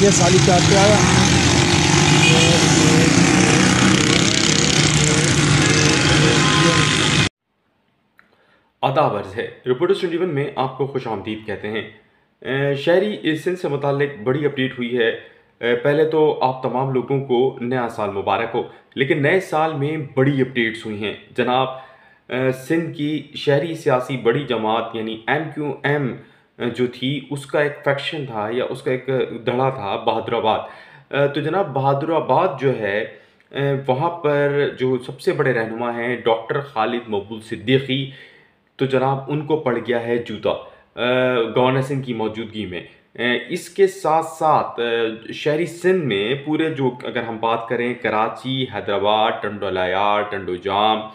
ये साली चाहते आया आदाब अर्ज है रिपोर्टर्स ट्वेंटी में आपको खुश आमदीद कहते हैं शहरी सिंध से मुतक बड़ी अपडेट हुई है पहले तो आप तमाम लोगों को नया साल मुबारक हो लेकिन नए साल में बड़ी अपडेट्स हुई हैं जनाब सिंध की शहरी सियासी बड़ी जमात यानी एम क्यू एम जो थी उसका एक फैक्शन था या उसका एक धड़ा था बहादुराबाद तो जनाब बहादुराबाद जो है वहाँ पर जो सबसे बड़े रहनुमा हैं डॉक्टर खालिद मकबूल सिद्दीकी तो जनाब उनको पड़ गया है जूता गवर्नर सिंह की मौजूदगी में इसके साथ साथ शहरी सिंध में पूरे जो अगर हम बात करें कराची हैदराबाद टंडोलायार टंडोजाम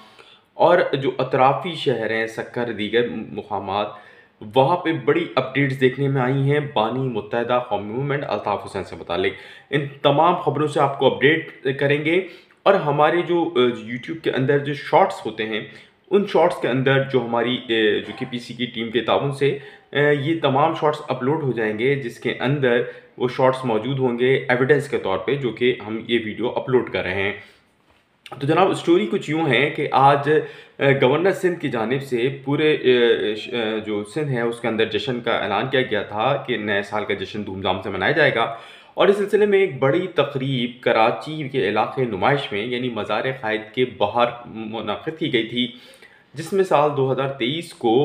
और जो अतराफ़ी शहर हैं सक्कर दीगर मकाम वहाँ पे बड़ी अपडेट्स देखने में आई हैं बानी मुतहदा कौमी मूवमेंट अल्ताफ़ हुसैन से मतलब इन तमाम खबरों से आपको अपडेट करेंगे और हमारे जो यूट्यूब के अंदर जो शॉर्ट्स होते हैं उन शॉर्ट्स के अंदर जो हमारी जो के सी की टीम के ताउन से ये तमाम शॉर्ट्स अपलोड हो जाएंगे जिसके अंदर वो शॉर्ट्स मौजूद होंगे एविडेंस के तौर पे जो कि हम ये वीडियो अपलोड कर रहे हैं तो जनाब स्टोरी कुछ यूँ है कि आज गवर्नर सिंध की जानब से पूरे जो सिंध है उसके अंदर जश्न का ऐलान किया गया था कि नए साल का जश्न धूमधाम से मनाया जाएगा और इस सिलसिले में एक बड़ी तकरीब कराची के इलाके नुमाइश में यानी मज़ार क़ायद के बाहर मुनद की गई थी जिसमें साल 2023 को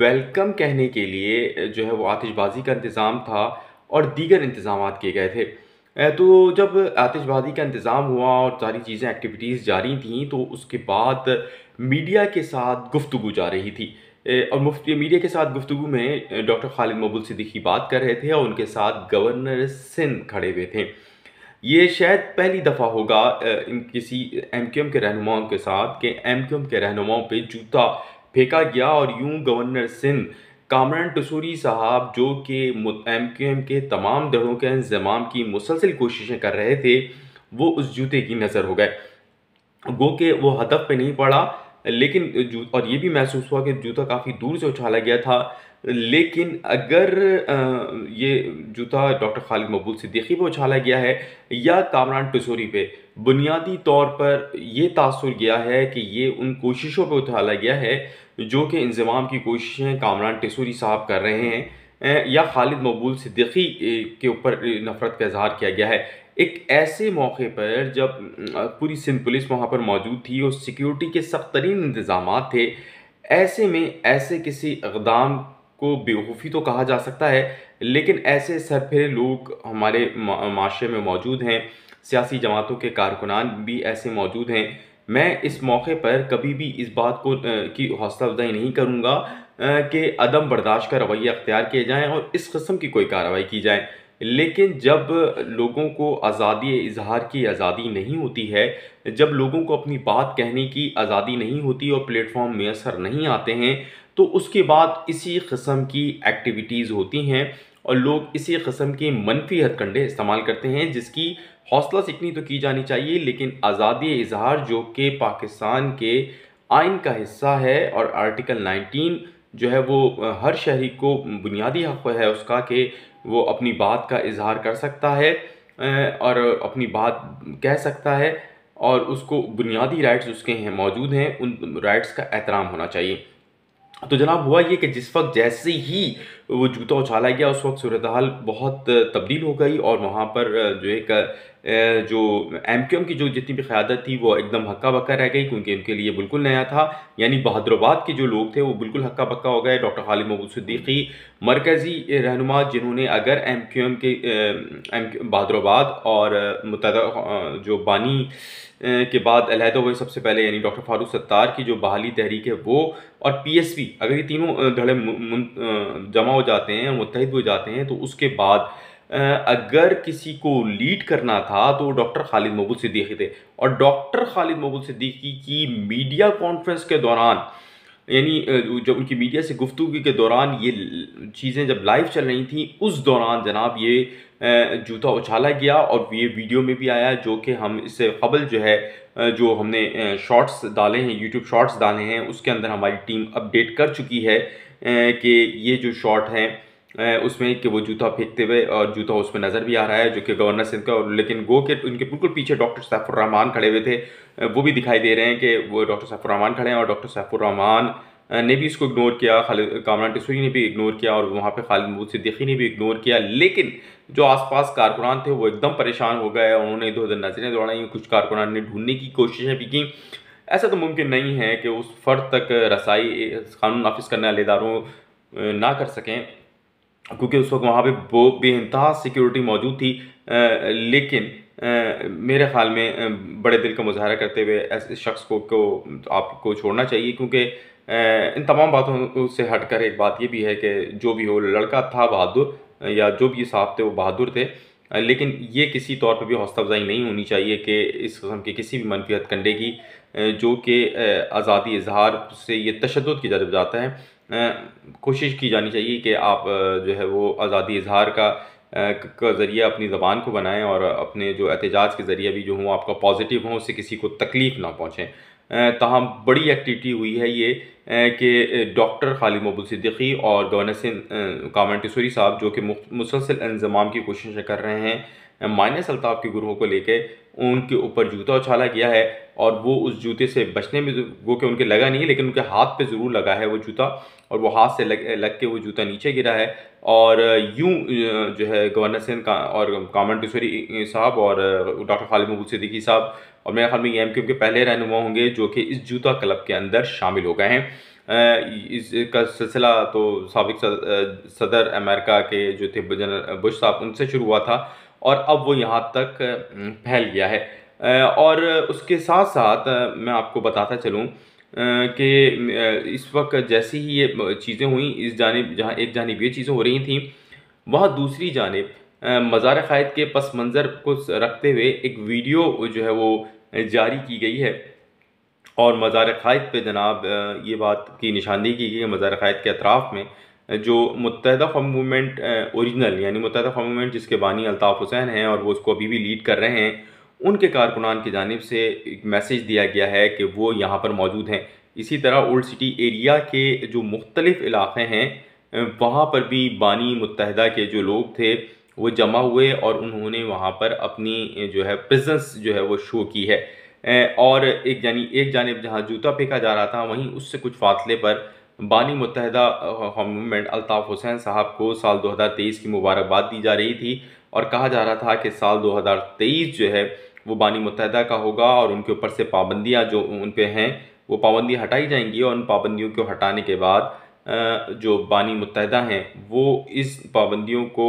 वेलकम कहने के लिए जो है वो आतिशबाजी का इंतज़ाम था और दीगर इंतज़ाम किए गए थे तो जब आतिशबाजी का इंतज़ाम हुआ और सारी चीज़ें एक्टिविटीज़ जारी थी तो उसके बाद मीडिया के साथ गुफ्तु जा रही थी और मुफ्ती मीडिया के साथ गुफ्तु में डॉक्टर खालिद मबुल सिद्दीकी बात कर रहे थे और उनके साथ गवर्नर सिंध खड़े हुए थे ये शायद पहली दफ़ा होगा इन किसी एम क्यू एम के रहनुमाओं के साथ कि एम क्यू एम के रहनुमाओं पर जूता फेंका गया और यूं गवर्नर सिंध कामरान टसूरी साहब जो कि एम क्यू एम के तमाम दड़ों के इंजमाम की मुसलसिल कोशिशें कर रहे थे वो उस जूते की नज़र हो गए गो के वो हदफ पे नहीं पड़ा लेकिन और ये भी महसूस हुआ कि जूता काफ़ी दूर से उछाला गया था लेकिन अगर ये जूता डॉक्टर खालिद मबूल सिद्दीकी पर उछाला गया है या कामरान टसूरी पे बुनियादी तौर पर यह तासर गया है कि ये उन कोशिशों पर उछाला गया है जो कि इंजमाम की कोशिशें कामरान टेसूरी साहब कर रहे हैं या खालिद मबूल सिद्दीकी के ऊपर नफ़रत का इजहार किया गया है एक ऐसे मौके पर जब पूरी सिंध पुलिस वहाँ पर मौजूद थी और सिक्योरिटी के सख्त तरीन इंतज़ाम थे ऐसे में ऐसे किसी इकदाम को बेवकूफ़ी तो कहा जा सकता है लेकिन ऐसे सरफेरे लोग हमारे माशरे में मौजूद हैं सियासी जमातों के कारकुनान भी ऐसे मौजूद हैं मैं इस मौके पर कभी भी इस बात को की हौसला अफजाई नहीं करूँगा कि अदम बर्दाश्त का रवैया अख्तियार किया जाए और इस कस्म की कोई कार्रवाई की जाए लेकिन जब लोगों को आज़ादी इजहार की आज़ादी नहीं होती है जब लोगों को अपनी बात कहने की आज़ादी नहीं होती और प्लेटफॉर्म मैसर नहीं आते हैं तो उसके बाद इसी कस्म की एक्टिविटीज़ होती हैं और लोग इसी कस्म के मनफी हथकंडे इस्तेमाल करते हैं जिसकी हौसला सिकनी तो की जानी चाहिए लेकिन आज़ादी इजहार जो कि पाकिस्तान के आइन का हिस्सा है और आर्टिकल 19 जो है वो हर शहरी को बुनियादी हक है उसका कि वो अपनी बात का इजहार कर सकता है और अपनी बात कह सकता है और उसको बुनियादी राइट्स उसके हैं मौजूद हैं उन राइट्स का एहतराम होना चाहिए तो जनाब हुआ ये कि जिस वक्त जैसे ही वो जूता उछाला गया उस वक्त सूरत हाल बहुत तब्दील हो गई और वहाँ पर जो एक जो एम की जो जितनी भी क़्यादत थी वो एकदम हक्का बक्का रह गई क्योंकि उनके लिए बिल्कुल नया था यानी बहादुरबाद के जो लोग थे वो बिल्कुल हक्का बक्का हो गए डॉक्टर खालिद महबूब सिद्दीकी मरकज़ी रहनुमा जिन्होंने अगर एम क्यू एम के एम बहद्रबाद और मुतद जो बानी के बाद अलहदा हुए सबसे पहले यानी डॉक्टर फारूक सत्तार की जो बहाली तहरीक है वो और पीएसपी अगर ये तीनों धड़े जमा हो जाते हैं मुतहद हो जाते हैं तो उसके बाद अगर किसी को लीड करना था तो डॉक्टर खालिद मबुल सिद्दीकी थे और डॉक्टर खालिद मबुल सिद्दीकी की मीडिया कॉन्फ्रेंस के दौरान यानी जब उनकी मीडिया से गुफ्तगु के दौरान ये चीज़ें जब लाइव चल रही थी उस दौरान जनाब ये जूता उछाला गया और ये वीडियो में भी आया जो कि हम इससे कबल जो है जो हमने शॉर्ट्स डाले हैं यूट्यूब शॉर्ट्स डाले हैं उसके अंदर हमारी टीम अपडेट कर चुकी है कि ये जो शॉर्ट हैं उसमें कि वो जूता फेंकते हुए और जूता उसमें नज़र भी आ रहा है जो कि गवर्नर सिंध का लेकिन गो के उनके बिल्कुल पीछे डॉक्टर सैफुररहमान खड़े हुए थे वो भी दिखाई दे रहे हैं कि वो डॉक्टर सैफुररहमान खड़े हैं और डॉक्टर सैफुररहमान ने भी इसको इग्नोर किया खालिद कामरान टिसूरी ने भी इग्नोर किया और वहाँ पर खालिद महमूद सिद्दीकी ने भी इग्नोर किया लेकिन जो आसपास कारकुनान थे वो एकदम परेशान हो गए उन्होंने इधर उधर नजरें दौड़ाई कुछ कारकुनान ने ढूंढने की कोशिशें भी कहीं ऐसा तो मुमकिन नहीं है कि उस फर्द तक रसाई कानून नाफिज करने वाले इदारों ना कर सकें क्योंकि उस वक्त वहाँ पे वो बेानतहा सिक्योरिटी मौजूद थी लेकिन आ, मेरे ख़्याल में बड़े दिल का मुजाहरा करते हुए ऐसे शख्स को को आपको छोड़ना चाहिए क्योंकि इन तमाम बातों से हटकर एक बात ये भी है कि जो भी हो लड़का था बहादुर या जो भी साहब थे वो बहादुर थे लेकिन ये किसी तौर पर भी हौसला अफजाई नहीं होनी चाहिए कि इस कस्म के किसी भी मनफी कंडे की जो कि आज़ादी इजहार से ये तशद की तरफ जाता है कोशिश की जानी चाहिए कि आप जो है वो आज़ादी इजहार का का ज़रिया अपनी ज़बान को बनाएं और अपने जो एहतजाज के ज़रिए भी जो हों आपका पॉजिटिव हों उससे किसी को तकलीफ़ ना पहुँचें तहम बड़ी एक्टिविटी हुई है ये कि डॉक्टर खालिद मबुल सिद्दीकी और गवर्नर कामेंटेसरी साहब जो कि मुसलसल इंजमाम की कोशिशें कर रहे हैं माइनस अल्ताफ़ के गुरूहों को लेकर उनके ऊपर जूता उछाला गया है और वो उस जूते से बचने में वो कि उनके लगा नहीं है लेकिन उनके हाथ पे ज़रूर लगा है वो जूता और वो हाथ से लग लग के वो जूता नीचे गिरा है और यूँ जो है गवर्नर सिंह का और कामन टिशोरी साहब और डॉक्टर खालिद महबूब सिद्दीकी साहब और मेरे ख्याल में ये एम के पहले रहनुमा होंगे जो कि इस जूता क्लब के अंदर शामिल हो गए हैं इसका सिलसिला तो सबक सदर अमेरिका के जो थे जनरल बुश साहब उनसे शुरू हुआ था और अब वो यहाँ तक फैल गया है और उसके साथ साथ मैं आपको बताता चलूँ कि इस वक्त जैसी ही ये चीज़ें हुई इस जानब जहाँ एक जानब ये चीज़ें हो रही थी वहाँ दूसरी जानब मज़ार क़ायद के पस मंज़र को रखते हुए एक वीडियो जो है वो जारी की गई है और मज़ार क़ायद पर जनाब ये बात की निशानदेही की गई है मज़ार क़ायद के अतराफ़ में जो मुतहद मूवमेंट औरिजिनल यानी मुतहद मूवमेंट जिसके बानी अल्ताफ़ हुसैन हैं और वो उसको अभी भी लीड कर रहे हैं उनके कारकुनान की जानब से एक मैसेज दिया गया है कि वो यहाँ पर मौजूद हैं इसी तरह ओल्ड सिटी एरिया के जो मुख्तलिफ़ इलाक़े हैं वहाँ पर भी बानी मुतहदा के जो लोग थे वो जमा हुए और उन्होंने वहाँ पर अपनी जो है प्रजेंस जो है वो शो की है और एक यानी एक जानब जहाँ जूता फेंका जा रहा था वहीं उससे कुछ फासले पर बानी मुतहदा मूवमेंट अल्ताफ़ हुसैन साहब को साल 2023 की मुबारकबाद दी जा रही थी और कहा जा रहा था कि साल 2023 जो है वो बानी मुतहदा का होगा और उनके ऊपर से पाबंदियाँ जो उन पर हैं वो पाबंदियाँ हटाई जाएंगी और उन पाबंदियों को हटाने के बाद जो बानी मुतहदा हैं वो इस पाबंदियों को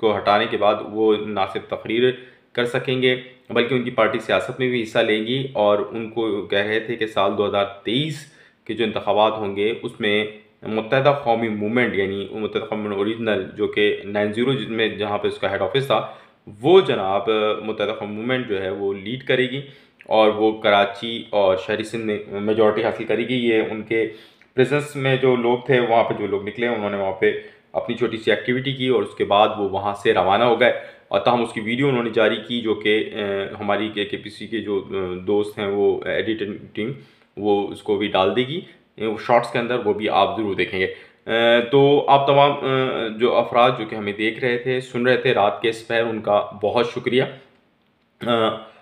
को हटाने के बाद वो ना सिर्फ तकरीर कर सकेंगे बल्कि उनकी पार्टी सियासत में भी हिस्सा लेगी और उनको कह रहे थे कि साल 2023 के जो इंतबात होंगे उसमें मुतहदा कौमी मूवमेंट यानी मुतहदा कौमी जो कि नाइन ज़ीरो जिसमें जहाँ पर उसका हेड ऑफिस था वो जनाब मुतद मूवमेंट जो है वो लीड करेगी और वो कराची और शहरी सिंध में मेजॉरिटी हासिल करेगी ये उनके प्रेजेंस में जो लोग थे वहाँ पर जो लोग निकले उन्होंने वहाँ पर अपनी छोटी सी एक्टिविटी की और उसके बाद वो वहाँ से रवाना हो गए और तहम उसकी वीडियो उन्होंने जारी की जो कि हमारी के के पी सी के जो दोस्त हैं वो एडिटिंग टीम वो उसको भी डाल देगी शॉर्ट्स के अंदर वो भी आप ज़रूर देखेंगे तो आप तमाम जो अफराद जो कि हमें देख रहे थे सुन रहे थे रात के इस पहर उनका बहुत शुक्रिया